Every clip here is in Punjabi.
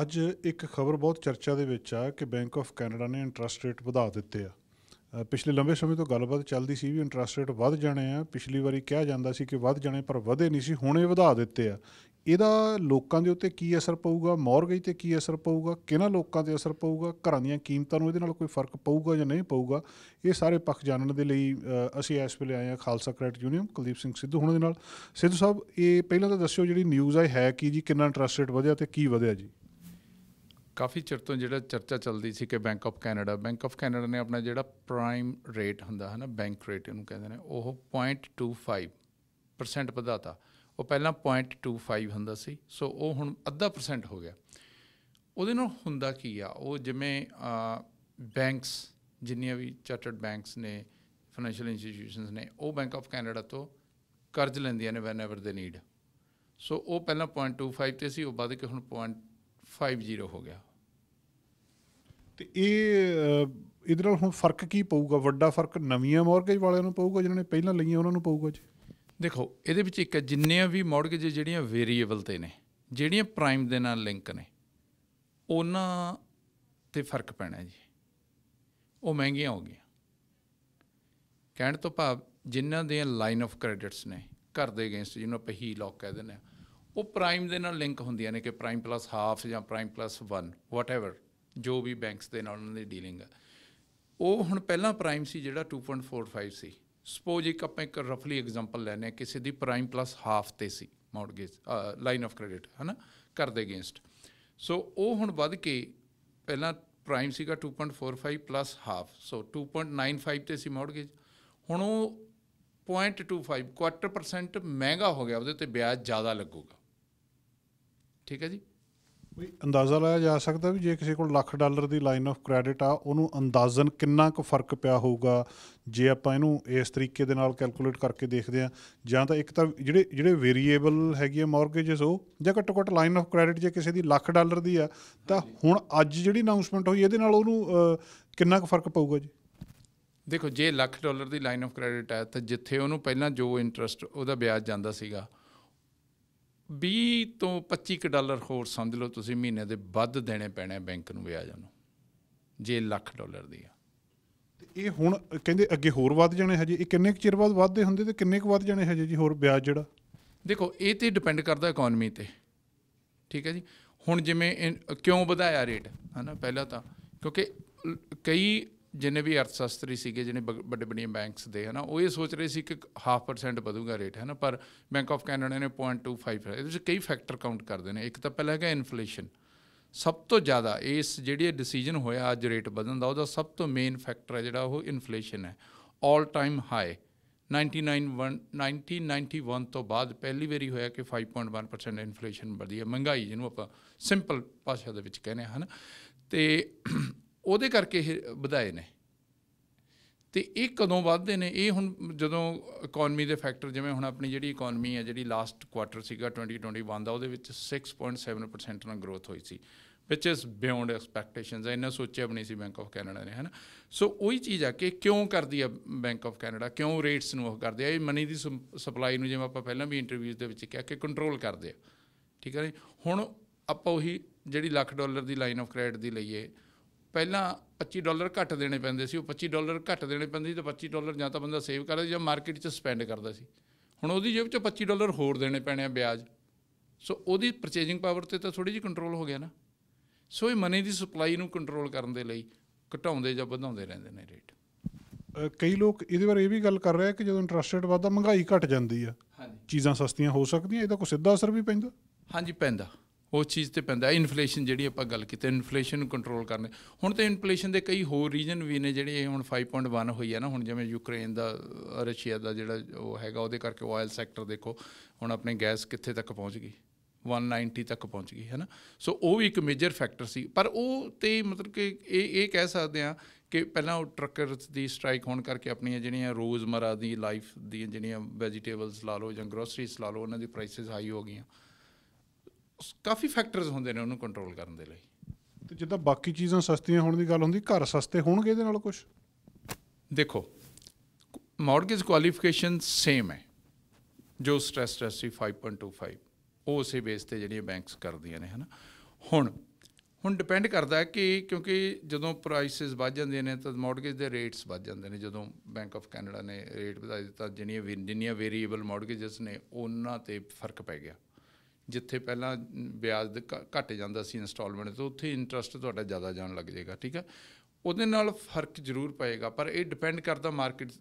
ਅੱਜ ਇੱਕ ਖਬਰ ਬਹੁਤ ਚਰਚਾ ਦੇ ਵਿੱਚ ਆ ਕਿ ਬੈਂਕ ਆਫ ਕੈਨੇਡਾ ਨੇ ਇੰਟਰਸਟ ਰੇਟ ਵਧਾ ਦਿੱਤੇ ਆ ਪਿਛਲੇ ਲੰਬੇ ਸਮੇਂ ਤੋਂ ਗੱਲਬਾਤ ਚੱਲਦੀ ਸੀ ਵੀ ਇੰਟਰਸਟ ਰੇਟ ਵੱਧ ਜਾਣੇ ਆ ਪਿਛਲੀ ਵਾਰੀ ਕਿਹਾ ਜਾਂਦਾ ਸੀ ਕਿ ਵੱਧ ਜਾਣੇ ਪਰ ਵਧੇ ਨਹੀਂ ਸੀ ਹੁਣ ਇਹ ਵਧਾ ਦਿੱਤੇ ਆ ਇਹਦਾ ਲੋਕਾਂ ਦੇ ਉੱਤੇ ਕੀ ਅਸਰ ਪਊਗਾ ਮੌਰਗੇਜ ਤੇ ਕੀ ਅਸਰ ਪਊਗਾ ਕਿਹਨਾਂ ਲੋਕਾਂ ਤੇ ਅਸਰ ਪਊਗਾ ਘਰਾਂ ਦੀਆਂ ਕੀਮਤਾਂ ਨੂੰ ਇਹਦੇ ਨਾਲ ਕੋਈ ਫਰਕ ਪਊਗਾ ਜਾਂ ਨਹੀਂ ਪਊਗਾ ਇਹ ਸਾਰੇ ਪੱਖ ਜਾਣਨ ਦੇ ਲਈ ਅਸੀਂ ਇਸ ਵੇਲੇ ਆਏ ਹਾਂ ਖਾਲਸਾ ਕ੍ਰੈਡਿਟ ਯੂਨੀਅਨ ਕੁਲਦੀਪ ਸਿੰਘ ਸਿੱਧੂ ਹੁਣ ਦੇ ਨਾਲ ਸਿੱਧੂ ਸਾਹਿਬ ਇਹ ਪਹਿਲਾਂ ਤਾਂ ਦੱਸਿਓ ਜਿਹੜੀ ਨਿਊਜ਼ ਆਈ ਹੈ ਕੀ ਜੀ ਕਿੰਨਾ ਇੰਟਰਸਟ ਰੇਟ ਵਧਿਆ ਤੇ ਕੀ ਵਧਿਆ ਜੀ ਕਾਫੀ ਚਿਰ ਤੋਂ ਜਿਹੜਾ ਚਰਚਾ ਚੱਲਦੀ ਸੀ ਕਿ Bank of Canada Bank of Canada ਨੇ ਆਪਣਾ ਜਿਹੜਾ ਪ੍ਰਾਈਮ ਰੇਟ ਹੁੰਦਾ ਹੈ ਨਾ ਬੈਂਕ ਰੇਟ ਇਹਨੂੰ ਕਹਿੰਦੇ ਨੇ ਉਹ 0.25% ਵਧਾਤਾ ਉਹ ਪਹਿਲਾਂ 0.25 ਹੁੰਦਾ ਸੀ ਸੋ ਉਹ ਹੁਣ ਅੱਧਾ ਪਰਸੈਂਟ ਹੋ ਗਿਆ ਉਹਦੇ ਨਾਲ ਹੁੰਦਾ ਕੀ ਆ ਉਹ ਜਿਵੇਂ ਬੈਂਕਸ ਜਿੰਨੀਆਂ ਵੀ ਚਾਰਟਰਡ ਬੈਂਕਸ ਨੇ ਫਾਈਨੈਂਸ਼ੀਅਲ ਇੰਸਟੀਟਿਊਸ਼ਨਸ ਨੇ ਉਹ ਬੈਂਕ ਆਫ ਕੈਨੇਡਾ ਤੋਂ ਕਰਜ਼ ਲੈਂਦੀਆਂ ਨੇ ਵੈਨੇਵਰ ਦੇ ਨੀਡ ਸੋ ਉਹ ਪਹਿਲਾਂ 0.25 ਤੇ ਸੀ ਉਹ ਵੱਧ ਕੇ ਹੁਣ 0.50 ਹੋ ਗਿਆ ਤੇ ਇਹ ਇਹਦੇ ਨਾਲ ਹੁਣ ਫਰਕ ਕੀ ਪਊਗਾ ਵੱਡਾ ਫਰਕ ਨਵੀਆਂ ਮੌਰਗੇਜ ਵਾਲਿਆਂ ਨੂੰ ਪਊਗਾ ਜਿਨ੍ਹਾਂ ਨੇ ਪਹਿਲਾਂ ਲਈਆਂ ਉਹਨਾਂ ਨੂੰ ਪਊਗਾ ਜੀ ਦੇਖੋ ਇਹਦੇ ਵਿੱਚ ਇੱਕ ਜਿੰਨੇ ਵੀ ਮੌਰਗੇਜ ਜਿਹੜੀਆਂ ਵੇਰੀਏਬਲ ਤੇ ਨੇ ਜਿਹੜੀਆਂ ਪ੍ਰਾਈਮ ਦੇ ਨਾਲ ਲਿੰਕ ਨੇ ਉਹਨਾਂ ਤੇ ਫਰਕ ਪੈਣਾ ਜੀ ਉਹ ਮਹਿੰਗੀਆਂ ਹੋ ਗਈਆਂ ਕਹਿਣ ਤੋਂ ਭਾਵ ਜਿਨ੍ਹਾਂ ਦੇ ਲਾਈਨ ਆਫ ਕ੍ਰੈਡਿਟਸ ਨੇ ਘਰ ਦੇ ਅਗੇਂਸਟ ਜਿਹਨੂੰ ਆਪਾਂ ਹੀ ਲੌਕ ਕਹਿ ਦਿੰਦੇ ਆ ਉਹ ਪ੍ਰਾਈਮ ਦੇ ਨਾਲ ਲਿੰਕ ਹੁੰਦੀਆਂ ਨੇ ਕਿ ਪ੍ਰਾਈਮ ਪਲੱਸ ਹਾਫ ਜਾਂ ਪ੍ਰਾਈਮ ਪਲੱਸ 1 ਵਾਟਐਵਰ ਜੋ ਵੀ ਬੈਂਕਸ ਦੇ ਨਾਲ ਉਹਨਾਂ ਦੀ ਡੀਲਿੰਗ ਆ ਉਹ ਹੁਣ ਪਹਿਲਾਂ ਪ੍ਰਾਈਮ ਸੀ ਜਿਹੜਾ 2.45 ਸੀ ਸਪੋਜ਼ ਇੱਕ ਆਪਾਂ ਇੱਕ ਰਫਲੀ ਐਗਜ਼ਾਮਪਲ ਲੈਨੇ ਕਿਸੇ ਦੀ ਪ੍ਰਾਈਮ ਪਲੱਸ ਹਾਫ ਤੇ ਸੀ ਮੌਰਗੇਜ ਲਾਈਨ ਆਫ ਕ੍ਰੈਡਿਟ ਹਨਾ ਕਰ ਦੇ ਅਗੇਂਸਟ ਸੋ ਉਹ ਹੁਣ ਵੱਧ ਕੇ ਪਹਿਲਾਂ ਪ੍ਰਾਈਮ ਸੀਗਾ 2.45 ਪਲੱਸ ਹਾਫ ਸੋ 2.95 ਤੇ ਸੀ ਮੌਰਗੇਜ ਹੁਣ ਉਹ 0.25 ਕੁਆਟਰ ਪਰਸੈਂਟ ਮਹਿੰਗਾ ਹੋ ਗਿਆ ਉਹਦੇ ਤੇ ਵਿਆਜ ਜ਼ਿਆਦਾ ਲੱਗੂਗਾ ਠੀਕ ਹੈ ਜੀ ਕੋਈ ਅੰਦਾਜ਼ਾ ਲਾਇਆ ਜਾ ਸਕਦਾ ਵੀ ਜੇ ਕਿਸੇ ਕੋਲ ਲੱਖ ਡਾਲਰ ਦੀ ਲਾਈਨ ਆਫ ਕ੍ਰੈਡਿਟ ਆ ਉਹਨੂੰ ਅੰਦਾਜ਼ਨ ਕਿੰਨਾ ਕੁ ਫਰਕ ਪਿਆ ਹੋਊਗਾ ਜੇ ਆਪਾਂ ਇਹਨੂੰ ਇਸ ਤਰੀਕੇ ਦੇ ਨਾਲ ਕੈਲਕੂਲੇਟ ਕਰਕੇ ਦੇਖਦੇ ਆ ਜਾਂ ਤਾਂ ਇੱਕ ਤਾਂ ਜਿਹੜੇ ਜਿਹੜੇ ਵੇਰੀਏਬਲ ਹੈਗੀ ਆ ਮਾਰਗੇਜਸ ਉਹ ਜਾਂ ਘੱਟੋ ਘੱਟ ਲਾਈਨ ਆਫ ਕ੍ਰੈਡਿਟ ਜੇ ਕਿਸੇ ਦੀ ਲੱਖ ਡਾਲਰ ਦੀ ਆ ਤਾਂ ਹੁਣ ਅੱਜ ਜਿਹੜੀ ਅਨਾਉਂਸਮੈਂਟ ਹੋਈ ਇਹਦੇ ਨਾਲ ਉਹਨੂੰ ਕਿੰਨਾ ਕੁ ਫਰਕ ਪਊਗਾ ਜੀ ਦੇਖੋ ਜੇ ਲੱਖ ਡਾਲਰ ਦੀ ਲਾਈਨ ਆਫ ਕ੍ਰੈਡਿਟ ਆ ਤਾਂ ਜਿੱਥੇ ਉਹਨੂੰ ਪਹਿਲਾਂ ਜੋ ਇੰਟਰਸਟ ਉਹਦਾ ਵਿਆਜ ਜਾਂਦਾ ਸੀਗਾ 20 ਤੋਂ 25 ਡਾਲਰ ਹੋਰ ਸਮਝ ਲਓ ਤੁਸੀਂ ਮਹੀਨੇ ਦੇ ਵੱਧ ਦੇਣੇ ਪੈਣੇ ਬੈਂਕ ਨੂੰ ਵਿਆਜ ਨੂੰ ਜੇ ਲੱਖ ਡਾਲਰ ਦੀ ਆ ਇਹ ਹੁਣ ਕਹਿੰਦੇ ਅੱਗੇ ਹੋਰ ਵੱਧ ਜਾਣੇ ਹਜੇ ਇਹ ਕਿੰਨੇ ਕੁ ਚਿਰ ਬਾਅਦ ਵੱਧਦੇ ਹੁੰਦੇ ਤੇ ਕਿੰਨੇ ਕੁ ਵੱਧ ਜਾਣੇ ਹਜੇ ਜੀ ਹੋਰ ਵਿਆਜ ਜਿਹੜਾ ਦੇਖੋ ਇਹ ਤੇ ਡਿਪੈਂਡ ਕਰਦਾ ਇਕਨੋਮੀ ਤੇ ਠੀਕ ਹੈ ਜੀ ਹੁਣ ਜਿਵੇਂ ਕਿਉਂ ਵਧਾਇਆ ਰੇਟ ਹਨਾ ਪਹਿਲਾਂ ਤਾਂ ਕਿਉਂਕਿ ਕਈ ਜਿੰਨੇ ਵੀ ਅਰਥਸ਼ਾਸਤਰੀ ਸੀਗੇ ਜਿਹਨੇ ਵੱਡੇ ਵੱਡੇ ਬੈਂਕਸ ਦੇ ਹਨਾ ਉਹ ਇਹ ਸੋਚ ਰਹੇ ਸੀ ਕਿ 0.5% ਵਧੂਗਾ ਰੇਟ ਹਨਾ ਪਰ ਬੈਂਕ ਆਫ ਕੈਨੇਡਾ ਨੇ 0.25 ਇਹਦੇ ਵਿੱਚ ਕਈ ਫੈਕਟਰ ਕਾਊਂਟ ਕਰਦੇ ਨੇ ਇੱਕ ਤਾਂ ਪਹਿਲਾ ਹੈਗਾ ਇਨਫਲੇਸ਼ਨ ਸਭ ਤੋਂ ਜ਼ਿਆਦਾ ਇਸ ਜਿਹੜੀ ਡਿਸੀਜਨ ਹੋਇਆ ਅੱਜ ਰੇਟ ਵਧਣ ਦਾ ਉਹਦਾ ਸਭ ਤੋਂ ਮੇਨ ਫੈਕਟਰ ਹੈ ਜਿਹੜਾ ਉਹ ਇਨਫਲੇਸ਼ਨ ਹੈ 올 ਟਾਈਮ ਹਾਈ 1991 1991 ਤੋਂ ਬਾਅਦ ਪਹਿਲੀ ਵਾਰੀ ਹੋਇਆ ਕਿ 5.1% ਇਨਫਲੇਸ਼ਨ ਵਧੀ ਹੈ ਮਹਿੰਗਾਈ ਜਿਹਨੂੰ ਆਪਾਂ ਸਿੰਪਲ ਭਾਸ਼ਾ ਦੇ ਵਿੱਚ ਕਹਿੰਦੇ ਹਨ ਤੇ ਉਹਦੇ ਕਰਕੇ ਇਹ ਵਧਾਏ ਨੇ ਤੇ ਇਹ ਕਦੋਂ ਵੱਧਦੇ ਨੇ ਇਹ ਹੁਣ ਜਦੋਂ ਇਕਨੋਮੀ ਦੇ ਫੈਕਟਰ ਜਿਵੇਂ ਹੁਣ ਆਪਣੀ ਜਿਹੜੀ ਇਕਨੋਮੀ ਹੈ ਜਿਹੜੀ ਲਾਸਟ ਕੁਆਟਰ ਸੀਗਾ 2021 ਦਾ ਉਹਦੇ ਵਿੱਚ 6.7% ਨਾਲ ਗਰੋਥ ਹੋਈ ਸੀ ਵਿਚ ਇਸ ਬਿਯੋਂਡ ਐਕਸਪੈਕਟੇਸ਼ਨਸ ਇਹਨਾਂ ਸੋਚਿਆ ਵੀ ਨਹੀਂ ਸੀ ਬੈਂਕ ਆਫ ਕੈਨੇਡਾ ਨੇ ਹਨਾ ਸੋ ਉਹੀ ਚੀਜ਼ ਆ ਕਿ ਕਿਉਂ ਕਰਦੀ ਆ ਬੈਂਕ ਆਫ ਕੈਨੇਡਾ ਕਿਉਂ ਰੇਟਸ ਨੂੰ ਉਹ ਕਰਦੇ ਆ ਇਹ ਮਨੀ ਦੀ ਸਪਲਾਈ ਨੂੰ ਜਿਵੇਂ ਆਪਾਂ ਪਹਿਲਾਂ ਵੀ ਇੰਟਰਵਿਊਜ਼ ਦੇ ਵਿੱਚ ਕਿਹਾ ਕਿ ਕੰਟਰੋਲ ਕਰਦੇ ਆ ਠੀਕ ਹੈ ਹੁਣ ਆਪਾਂ ਉਹੀ ਜਿਹੜੀ ਲੱਖ ਡਾਲਰ ਦੀ ਲਾਈਨ ਆਫ ਕ੍ਰੈਡਿਟ ਦੀ ਲਈਏ ਪਹਿਲਾਂ 25 ਡਾਲਰ ਘੱਟ ਦੇਣੇ ਪੈਂਦੇ ਸੀ ਉਹ 25 ਡਾਲਰ ਘੱਟ ਦੇਣੇ ਪੈਂਦੇ ਸੀ ਤਾਂ 25 ਡਾਲਰ ਜਾਂ ਤਾਂ ਬੰਦਾ ਸੇਵ ਕਰਦਾ ਜਾਂ ਮਾਰਕੀਟ 'ਚ ਸਪੈਂਡ ਕਰਦਾ ਸੀ ਹੁਣ ਉਹਦੀ ਜੇਬ 'ਚ 25 ਡਾਲਰ ਹੋਰ ਦੇਣੇ ਪੈਣੇ ਆ ਵਿਆਜ ਸੋ ਉਹਦੀ ਪਰਚੇਜਿੰਗ ਪਾਵਰ ਤੇ ਤਾਂ ਥੋੜੀ ਜਿਹੀ ਕੰਟਰੋਲ ਹੋ ਗਿਆ ਨਾ ਸੋ ਇਹ ਮਨੀ ਦੀ ਸਪਲਾਈ ਨੂੰ ਕੰਟਰੋਲ ਕਰਨ ਦੇ ਲਈ ਘਟਾਉਂਦੇ ਜਾਂ ਵਧਾਉਂਦੇ ਰਹਿੰਦੇ ਨੇ ਰੇਟ ਕਈ ਲੋਕ ਇਹਦੇ ਬਾਰੇ ਇਹ ਵੀ ਗੱਲ ਕਰ ਰਹੇ ਆ ਕਿ ਜਦੋਂ ਇੰਟਰਸਟ ਰੇਟ ਵਧਦਾ ਮਹਿੰਗਾਈ ਘਟ ਜਾਂਦੀ ਆ ਚੀਜ਼ਾਂ ਸਸਤੀਆਂ ਹੋ ਸਕਦੀਆਂ ਇਹਦਾ ਕੋਈ ਸਿੱਧਾ ਅਸਰ ਵੀ ਪੈਂਦਾ ਹਾਂਜੀ ਪੈਂਦਾ ਉਸ ਚੀਜ਼ ਤੇ ਪੈਂਦਾ ਇਨਫਲੇਸ਼ਨ ਜਿਹੜੀ ਆਪਾਂ ਗੱਲ ਕੀਤੀ ਇਨਫਲੇਸ਼ਨ ਨੂੰ ਕੰਟਰੋਲ ਕਰਨੇ ਹੁਣ ਤੇ ਇਨਫਲੇਸ਼ਨ ਦੇ ਕਈ ਹੋਰ ਰੀਜਨ ਵੀ ਨੇ ਜਿਹੜੇ ਹੁਣ 5.1 ਹੋਈ ਹੈ ਨਾ ਹੁਣ ਜਿਵੇਂ ਯੂਕਰੇਨ ਦਾ ਰਸ਼ੀਆ ਦਾ ਜਿਹੜਾ ਉਹ ਹੈਗਾ ਉਹਦੇ ਕਰਕੇ ਆਇਲ ਸੈਕਟਰ ਦੇਖੋ ਹੁਣ ਆਪਣੇ ਗੈਸ ਕਿੱਥੇ ਤੱਕ ਪਹੁੰਚ ਗਈ 190 ਤੱਕ ਪਹੁੰਚ ਗਈ ਹੈ ਨਾ ਸੋ ਉਹ ਵੀ ਇੱਕ ਮੇਜਰ ਫੈਕਟਰ ਸੀ ਪਰ ਉਹ ਤੇ ਮਤਲਬ ਕਿ ਇਹ ਇਹ ਕਹਿ ਸਕਦੇ ਆ ਕਿ ਪਹਿਲਾਂ ਉਹ ਟਰੱਕਰਸ ਦੀ ਸਟ੍ਰਾਈਕ ਹੋਣ ਕਰਕੇ ਆਪਣੀਆਂ ਜਿਹੜੀਆਂ ਰੋਜ਼ਮਰਾ ਦੀ ਲਾਈਫ ਦੀ ਜਿਹੜੀਆਂ ਵੈਜੀਟੇਬਲਸ ਲਾ ਲਓ ਜਾਂ ਗਰੋਸਰੀਜ਼ ਲਾ ਲਓ ਉਹਨਾਂ ਦੀ ਪ੍ਰਾਈਸਸ ਹਾਈ ਹੋ ਗਈਆਂ ਕਾਫੀ ਫੈਕਟਰਸ ਹੁੰਦੇ ਨੇ ਉਹਨੂੰ ਕੰਟਰੋਲ ਕਰਨ ਦੇ ਲਈ ਤੇ ਜਿੱਦਾਂ ਬਾਕੀ ਚੀਜ਼ਾਂ ਸਸਤੀਆਂ ਹੋਣ ਦੀ ਗੱਲ ਹੁੰਦੀ ਘਰ ਸਸਤੇ ਹੋਣਗੇ ਇਹਦੇ ਨਾਲ ਕੁਝ ਦੇਖੋ ਮਾਰਗੇਜ ਕੁਆਲੀਫਿਕੇਸ਼ਨ ਸੇਮ ਹੈ ਜੋ ਸਟ੍ਰੈਸ ਟੈਸਟ 5.25 ਉਹ ਉਸੇ ਬੇਸ ਤੇ ਜਿਹੜੀਆਂ ਬੈਂਕਸ ਕਰਦੀਆਂ ਨੇ ਹਨਾ ਹੁਣ ਹੁਣ ਡਿਪੈਂਡ ਕਰਦਾ ਕਿ ਕਿਉਂਕਿ ਜਦੋਂ ਪ੍ਰਾਈਸਸ ਵੱਧ ਜਾਂਦੇ ਨੇ ਤਾਂ ਮਾਰਗੇਜ ਦੇ ਰੇਟਸ ਵੱਧ ਜਾਂਦੇ ਨੇ ਜਦੋਂ ਬੈਂਕ ਆਫ ਕੈਨੇਡਾ ਨੇ ਰੇਟ ਵਧਾ ਦਿੱਤਾ ਜਿਹੜੀਆਂ ਜਿੰਨੀਆਂ ਵੇਰੀਏਬਲ ਮਾਰਗੇਜਸ ਨੇ ਉਹਨਾਂ ਤੇ ਫਰਕ ਪੈ ਗਿਆ ਜਿੱਥੇ ਪਹਿਲਾਂ ਵਿਆਜ ਦੇ ਘਟ ਜਾਂਦਾ ਸੀ ਇਨਸਟਾਲਮੈਂਟ ਤੋਂ ਉੱਥੇ ਇੰਟਰਸਟ ਤੁਹਾਡਾ ਜ਼ਿਆਦਾ ਜਾਣ ਲੱਗ ਜਾਏਗਾ ਠੀਕ ਹੈ ਉਹਦੇ ਨਾਲ ਫਰਕ ਜ਼ਰੂਰ ਪਏਗਾ ਪਰ ਇਹ ਡਿਪੈਂਡ ਕਰਦਾ ਮਾਰਕੀਟ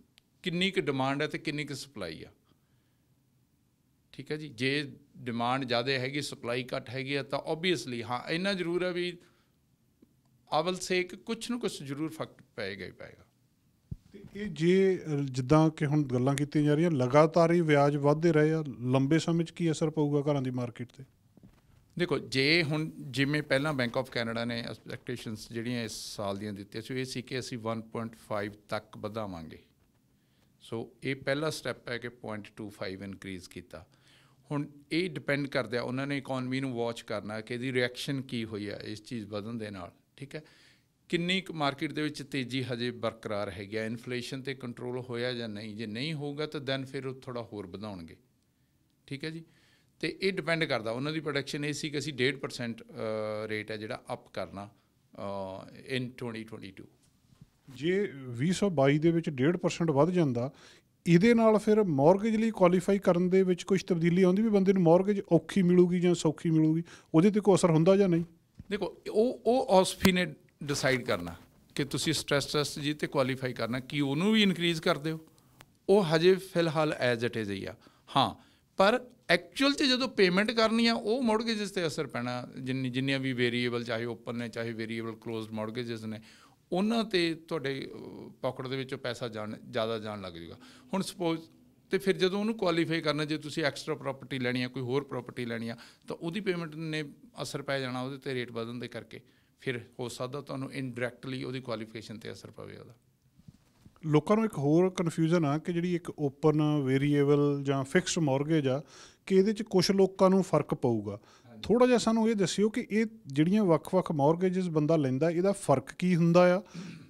ਕਿੰਨੀ ਕੁ ਡਿਮਾਂਡ ਹੈ ਤੇ ਕਿੰਨੀ ਕੁ ਸਪਲਾਈ ਆ ਠੀਕ ਹੈ ਜੀ ਜੇ ਡਿਮਾਂਡ ਜ਼ਿਆਦਾ ਹੈਗੀ ਸਪਲਾਈ ਘੱਟ ਹੈਗੀ ਆ ਤਾਂ ਆਬਵੀਅਸਲੀ ਹਾਂ ਇੰਨਾ ਜ਼ਰੂਰ ਹੈ ਵੀ ਆਵਲ ਸੇਕ ਕੁਝ ਨੂੰ ਕੁਝ ਜ਼ਰੂਰ ਫਰਕ ਪਏਗਾ ਹੀ ਪਏਗਾ ਤੇ ਇਹ ਜੇ ਜਿੱਦਾਂ ਕਿ ਹੁਣ ਗੱਲਾਂ ਕੀਤੀਆਂ ਜਾ ਰਹੀਆਂ ਲਗਾਤਾਰ ਹੀ ਵਿਆਜ ਵਧਦੇ ਰਹੇ ਆ ਲੰਬੇ ਸਮੇਂ 'ਚ ਕੀ ਅਸਰ ਪਊਗਾ ਘਰਾਂ ਦੀ ਮਾਰਕੀਟ ਤੇ ਦੇਖੋ ਜੇ ਹੁਣ ਜਿਵੇਂ ਪਹਿਲਾਂ ਬੈਂਕ ਆਫ ਕੈਨੇਡਾ ਨੇ ਐਕਸਪੈਕਟੇਸ਼ਨਸ ਜਿਹੜੀਆਂ ਇਸ ਸਾਲ ਦੀਆਂ ਦਿੱਤੀਆਂ ਸੀ ਇਹ ਸੀ ਕਿ ਅਸੀਂ 1.5 ਤੱਕ ਵਧਾਵਾਂਗੇ ਸੋ ਇਹ ਪਹਿਲਾ ਸਟੈਪ ਹੈ ਕਿ 0.25 ਇਨਕਰੀਜ਼ ਕੀਤਾ ਹੁਣ ਇਹ ਡਿਪੈਂਡ ਕਰਦਾ ਉਹਨਾਂ ਨੇ ਇਕਨੋਮੀ ਨੂੰ ਵਾਚ ਕਰਨਾ ਕਿ ਇਹਦੀ ਰਿਐਕਸ਼ਨ ਕੀ ਹੋਈ ਹੈ ਇਸ ਚੀਜ਼ ਵਧਣ ਦੇ ਨਾਲ ਠੀਕ ਹੈ ਕਿੰਨੀ ਕੁ ਮਾਰਕੀਟ ਦੇ ਵਿੱਚ ਤੇਜ਼ੀ ਹਜੇ ਬਰਕਰਾਰ ਹੈਗੀ ਹੈ ਇਨਫਲੇਸ਼ਨ ਤੇ ਕੰਟਰੋਲ ਹੋਇਆ ਜਾਂ ਨਹੀਂ ਜੇ ਨਹੀਂ ਹੋਊਗਾ ਤਾਂ ਦੈਨ ਫਿਰ ਉਹ ਥੋੜਾ ਹੋਰ ਵਧਾਉਣਗੇ ਠੀਕ ਹੈ ਜੀ ਤੇ ਇਹ ਡਿਪੈਂਡ ਕਰਦਾ ਉਹਨਾਂ ਦੀ ਪ੍ਰੋਡਕਸ਼ਨ ਇਹ ਸੀ ਕਿ ਅਸੀਂ 1.5% ਰੇਟ ਹੈ ਜਿਹੜਾ ਅਪ ਕਰਨਾ ਇਨ 2022 ਜੇ 2022 ਦੇ ਵਿੱਚ 1.5% ਵੱਧ ਜਾਂਦਾ ਇਹਦੇ ਨਾਲ ਫਿਰ ਮਾਰਗੇਜ ਲਈ ਕੁਆਲੀਫਾਈ ਕਰਨ ਦੇ ਵਿੱਚ ਕੁਝ ਤਬਦੀਲੀ ਆਉਂਦੀ ਵੀ ਬੰਦੇ ਨੂੰ ਮਾਰਗੇਜ ਔਖੀ ਮਿਲੂਗੀ ਜਾਂ ਸੌਖੀ ਮਿਲੂਗੀ ਉਹਦੇ ਤੇ ਕੋਈ ਅਸਰ ਹੁੰਦਾ ਜਾਂ ਨਹੀਂ ਦੇਖੋ ਉਹ ਉਹ ਔਸਫੀ ਨੇ ਡਿਸਾਈਡ ਕਰਨਾ ਕਿ ਤੁਸੀਂ ਸਟ੍ਰੈਸ ਟੈਸਟ ਜੀ ਤੇ ਕੁਆਲੀਫਾਈ ਕਰਨਾ ਕਿ ਉਹਨੂੰ ਵੀ ਇਨਕਰੀਜ਼ ਕਰਦੇ ਹੋ ਉਹ ਹਜੇ ਫਿਲਹਾਲ ਐਜ਼ ਇਟ ਇਜ਼ ਹੀ ਆ ਹਾਂ ਪਰ ਐਕਚੁਅਲ ਤੇ ਜਦੋਂ ਪੇਮੈਂਟ ਕਰਨੀ ਆ ਉਹ ਮੌਰਗੇਜਸ ਤੇ ਅਸਰ ਪੈਣਾ ਜਿੰਨੀ ਜਿੰਨੀਆਂ ਵੀ ਵੇਰੀਏਬਲ ਚਾਹੇ ਓਪਨ ਨੇ ਚਾਹੇ ਵੇਰੀਏਬਲ ক্লোਜ਼ਡ ਮੌਰਗੇਜਸ ਨੇ ਉਹਨਾਂ ਤੇ ਤੁਹਾਡੇ ਪਾਕਟ ਦੇ ਵਿੱਚੋਂ ਪੈਸਾ ਜਾਣ ਜ਼ਿਆਦਾ ਜਾਣ ਲੱਗ ਜਾਊਗਾ ਹੁਣ ਸਪੋਜ਼ ਤੇ ਫਿਰ ਜਦੋਂ ਉਹਨੂੰ ਕੁਆਲੀਫਾਈ ਕਰਨਾ ਜੇ ਤੁਸੀਂ ਐਕਸਟਰਾ ਪ੍ਰਾਪਰਟੀ ਲੈਣੀ ਆ ਕੋਈ ਹੋਰ ਪ੍ਰਾਪਰਟੀ ਲੈਣੀ ਆ ਤਾਂ ਉਹਦੀ ਪੇਮੈਂਟ ਨੇ ਅਸਰ ਪੈ ਜਾਣਾ ਉਹਦੇ ਤੇ ਰੇਟ ਵਧਣ ਦੇ ਕਰਕੇ ਫਿਰ ਹੋ ਸਕਦਾ ਤੁਹਾਨੂੰ ਇਨਡਾਇਰੈਕਟਲੀ ਉਹਦੀ ਕੁਆਲੀਫਿਕੇਸ਼ਨ ਤੇ ਅਸਰ ਪਵੇ ਉਹਦਾ ਲੋਕਾਂ ਨੂੰ ਇੱਕ ਹੋਰ ਕਨਫਿਊਜ਼ਨ ਆ ਕਿ ਜਿਹੜੀ ਇੱਕ ਓਪਨ ਵੇਰੀਏਬਲ ਜਾਂ ਫਿਕਸਡ ਮਾਰਗੇਜ ਆ ਕਿ ਇਹਦੇ ਚ ਕੁਝ ਲੋਕਾਂ ਨੂੰ ਫਰਕ ਪਊਗਾ ਥੋੜਾ ਜਿਹਾ ਸਾਨੂੰ ਇਹ ਦੱਸਿਓ ਕਿ ਇਹ ਜਿਹੜੀਆਂ ਵੱਖ-ਵੱਖ ਮਾਰਗੇਜਸ ਬੰਦਾ ਲੈਂਦਾ ਇਹਦਾ ਫਰਕ ਕੀ ਹੁੰਦਾ ਆ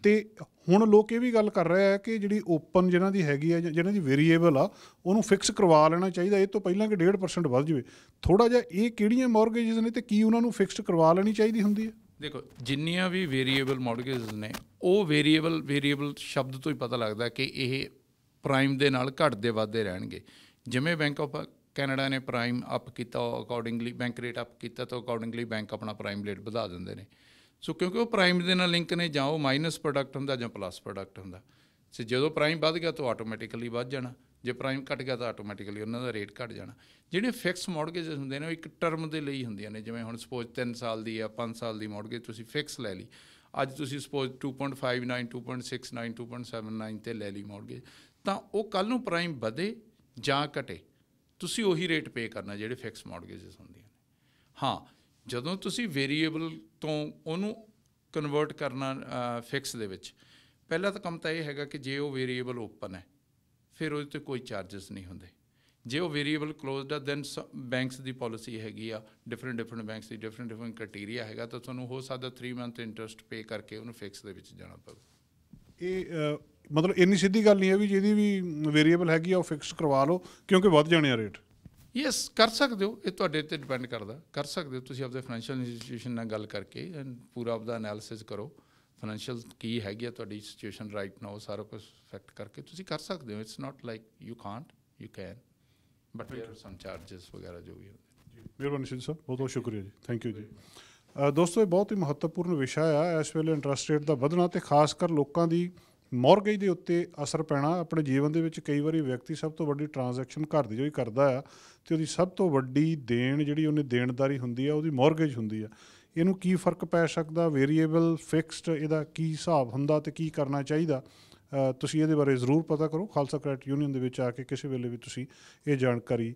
ਤੇ ਹੁਣ ਲੋਕ ਇਹ ਵੀ ਗੱਲ ਕਰ ਰਹੇ ਆ ਕਿ ਜਿਹੜੀ ਓਪਨ ਜਿਹਨਾਂ ਦੀ ਹੈਗੀ ਆ ਜਿਹਨਾਂ ਦੀ ਵੇਰੀਏਬਲ ਆ ਉਹਨੂੰ ਫਿਕਸ ਕਰਵਾ ਲੈਣਾ ਚਾਹੀਦਾ ਇਹ ਤੋਂ ਪਹਿਲਾਂ ਕਿ 1.5% ਵੱਧ ਜਾਵੇ ਥੋੜਾ ਜਿਹਾ ਇਹ ਕਿਹੜੀਆਂ ਮਾਰਗੇਜਸ ਨੇ ਤੇ ਕੀ ਉਹਨਾਂ ਨੂੰ ਫਿਕਸਡ ਕਰਵਾ ਲੈਣੀ ਚਾਹੀਦੀ ਹੁੰਦੀ ਹੈ ਦੇਖੋ ਜਿੰਨੀਆਂ ਵੀ ਵੇਰੀਏਬਲ ਮਾਡਗੇਜ ਨੇ ਉਹ ਵੇਰੀਏਬਲ ਵੇਰੀਏਬਲ ਸ਼ਬਦ ਤੋਂ ਹੀ ਪਤਾ ਲੱਗਦਾ ਕਿ ਇਹ ਪ੍ਰਾਈਮ ਦੇ ਨਾਲ ਘਟਦੇ ਵਧਦੇ ਰਹਿਣਗੇ ਜਿਵੇਂ ਬੈਂਕ ਆਫ ਕੈਨੇਡਾ ਨੇ ਪ੍ਰਾਈਮ ਅਪ ਕੀਤਾ ਅਕੋਰਡਿੰਗਲੀ ਬੈਂਕ ਰੇਟ ਅਪ ਕੀਤਾ ਤਾਂ ਅਕੋਰਡਿੰਗਲੀ ਬੈਂਕ ਆਪਣਾ ਪ੍ਰਾਈਮ ਰੇਟ ਵਧਾ ਦਿੰਦੇ ਨੇ ਸੋ ਕਿਉਂਕਿ ਉਹ ਪ੍ਰਾਈਮ ਦੇ ਨਾਲ ਲਿੰਕ ਨੇ ਜਾਂ ਉਹ ਮਾਈਨਸ ਪ੍ਰੋਡਕਟ ਹੁੰਦਾ ਜਾਂ ਪਲੱਸ ਪ੍ਰੋਡਕਟ ਹੁੰਦਾ ਸੋ ਜਦੋਂ ਪ੍ਰਾਈਮ ਵੱਧ ਗਿਆ ਤਾਂ ਆਟੋਮੈਟਿਕਲੀ ਵੱਧ ਜਾਣਾ ਜੇ ਪ੍ਰਾਈਮ ਘਟ ਗਿਆ ਤਾਂ ਆਟੋਮੈਟਿਕਲੀ ਉਹਨਾਂ ਦਾ ਰੇਟ ਘਟ ਜਾਣਾ ਜਿਹੜੇ ਫਿਕਸ ਮੌਰਗੇਜ ਹੁੰਦੇ ਨੇ ਉਹ ਇੱਕ ਟਰਮ ਦੇ ਲਈ ਹੁੰਦੀਆਂ ਨੇ ਜਿਵੇਂ ਹੁਣ ਸਪੋਜ਼ 3 ਸਾਲ ਦੀ ਆ 5 ਸਾਲ ਦੀ ਮੌਰਗੇਜ ਤੁਸੀਂ ਫਿਕਸ ਲੈ ਲਈ ਅੱਜ ਤੁਸੀਂ ਸਪੋਜ਼ 2.59 2.69 2.79 ਤੇ ਲੈ ਲਈ ਮੌਰਗੇਜ ਤਾਂ ਉਹ ਕੱਲ ਨੂੰ ਪ੍ਰਾਈਮ ਵਧੇ ਜਾਂ ਘਟੇ ਤੁਸੀਂ ਉਹੀ ਰੇਟ ਪੇ ਕਰਨਾ ਜਿਹੜੇ ਫਿਕਸ ਮੌਰਗੇਜਸ ਹੁੰਦੀਆਂ ਨੇ ਹਾਂ ਜਦੋਂ ਤੁਸੀਂ ਵੇਰੀਏਬਲ ਤੋਂ ਉਹਨੂੰ ਕਨਵਰਟ ਕਰਨਾ ਫਿਕਸ ਦੇ ਵਿੱਚ ਪਹਿਲਾ ਤਾਂ ਕੰਮ ਤਾਂ ਇਹ ਹੈਗਾ ਕਿ ਜੇ ਉਹ ਵੇਰੀਏਬਲ ਓਪਨ ਹੈ ਫਿਰ ਉਹਦੇ ਤੇ ਕੋਈ ਚਾਰजेस ਨਹੀਂ ਹੁੰਦੇ ਜੇ ਉਹ ਵੇਰੀਏਬਲ ক্লোਜ਼ਡ ਆ ਦੈਨ ਬੈਂਕਸ ਦੀ ਪਾਲਿਸੀ ਹੈਗੀ ਆ ਡਿਫਰੈਂਟ ਡਿਫਰੈਂਟ ਬੈਂਕਸ ਦੀ ਡਿਫਰੈਂਟ ਡਿਫਰੈਂਟ ਕ੍ਰਾਈਟੇਰੀਆ ਹੈਗਾ ਤਾਂ ਤੁਹਾਨੂੰ ਹੋ ਸਕਦਾ 3 ਮੰਥ ਇੰਟਰਸਟ ਪੇ ਕਰਕੇ ਉਹਨੂੰ ਫਿਕਸ ਦੇ ਵਿੱਚ ਜਾਣਾ ਪਵੇ ਇਹ ਮਤਲਬ ਇੰਨੀ ਸਿੱਧੀ ਗੱਲ ਨਹੀਂ ਹੈ ਵੀ ਜਿਹਦੀ ਵੀ ਵੇਰੀਏਬਲ ਹੈਗੀ ਆ ਉਹ ਫਿਕਸ ਕਰਵਾ ਲਓ ਕਿਉਂਕਿ ਵੱਧ ਜਾਣੇ ਆ ਰੇਟ ਯੈਸ ਕਰ ਸਕਦੇ ਹੋ ਇਹ ਤੁਹਾਡੇ ਤੇ ਡਿਪੈਂਡ ਕਰਦਾ ਕਰ ਸਕਦੇ ਹੋ ਤੁਸੀਂ ਆਪਦੇ ਫਾਈਨੈਂਸ਼ੀਅਲ ਇੰਸਟੀਟਿਊਸ਼ਨ ਨਾਲ ਗੱਲ ਕਰਕੇ ਐਂਡ ਪੂਰਾ ਆਪਦਾ ਐਨਾਲਿਸਿਸ ਕਰੋ ਫਾਈਨੈਂਸ਼ੀਅਲ ਕੀ ਹੈਗੀ ਆ ਤੁਹਾਡੀ ਸਿਚੁਏਸ਼ਨ ਰਾਈਟ ਨਾਓ ਸਾਰਾ ਕੁਝ ਫੈਕਟ ਕਰਕੇ ਤੁਸੀਂ ਕਰ ਸਕਦੇ ਹੋ it's not like you can't you can but are some charges ਵਗੈਰਾ ਜੋ ਵੀ ਹੁੰਦੇ ਜੀ ਮਿਹਰਬਾਨੀ ਸਿੰਘ ਸਾਹਿਬ ਬਹੁਤ ਬਹੁਤ ਸ਼ੁਕਰੀਆ ਜੀ ਥੈਂਕ ਯੂ ਜੀ ਦੋਸਤੋ ਇਹ ਬਹੁਤ ਹੀ ਮਹੱਤਵਪੂਰਨ ਵਿਸ਼ਾ ਆ ਇਸ ਵੇਲੇ ਇੰਟਰਸਟ ਰੇਟ ਦਾ ਵਧਣਾ ਤੇ ਖਾਸ ਕਰ ਲੋਕਾਂ ਦੀ ਮੌਰਗੇਜ ਦੇ ਉੱਤੇ ਅਸਰ ਪੈਣਾ ਆਪਣੇ ਜੀਵਨ ਦੇ ਵਿੱਚ ਕਈ ਵਾਰੀ ਵਿਅਕਤੀ ਸਭ ਤੋਂ ਵੱਡੀ ਟ੍ਰਾਂਜੈਕਸ਼ਨ ਘਰ ਦੀ ਜੋ ਹੀ ਕਰਦਾ ਆ ਤੇ ਉਹਦੀ ਸਭ ਤੋਂ ਵੱਡੀ ਦੇਣ ਜਿਹੜੀ ਉਹਨੇ ਦੇਣਦਾਰੀ ਹੁੰਦੀ ਆ ਉਹਦੀ ਮੌਰਗੇਜ ਹੁੰਦੀ ਆ ਇਹਨੂੰ ਕੀ ਫਰਕ ਪੈ ਸਕਦਾ ਵੇਰੀਏਬਲ ਫਿਕਸਡ ਇਹਦਾ ਕੀ ਹਿਸਾਬ ਹੁੰਦਾ ਤੇ ਕੀ ਕਰਨਾ ਚਾਹੀਦਾ ਤੁਸੀਂ ਇਹਦੇ ਬਾਰੇ ਜ਼ਰੂਰ ਪਤਾ ਕਰੋ ਖਾਲਸਾ ਕ੍ਰੈਡਿਟ ਯੂਨੀਅਨ ਦੇ ਵਿੱਚ ਆ ਕੇ ਕਿਸੇ ਵੇਲੇ ਵੀ ਤੁਸੀਂ ਇਹ ਜਾਣਕਾਰੀ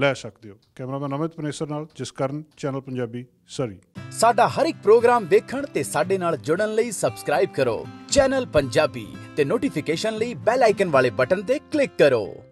ਲੈ ਸਕਦੇ ਹੋ ਕੈਮਰਾਮੈਨ ਅਮਿਤ ਪਨੇਸਰ ਨਾਲ ਜਿਸ ਕਰਨ ਚੈਨਲ ਪੰਜਾਬੀ ਸਰੀ ਸਾਡਾ ਹਰ ਇੱਕ ਪ੍ਰੋਗਰਾਮ ਦੇਖਣ ਤੇ ਸਾਡੇ ਨਾਲ ਜੁੜਨ ਲਈ ਸਬਸਕ੍ਰਾਈਬ ਕਰੋ ਚੈਨਲ ਪੰਜਾਬੀ ਤੇ ਨੋਟੀਫਿਕੇਸ਼ਨ ਲਈ ਬੈਲ ਆਈਕਨ ਵਾਲੇ ਬਟਨ ਤੇ ਕਲਿੱਕ ਕਰੋ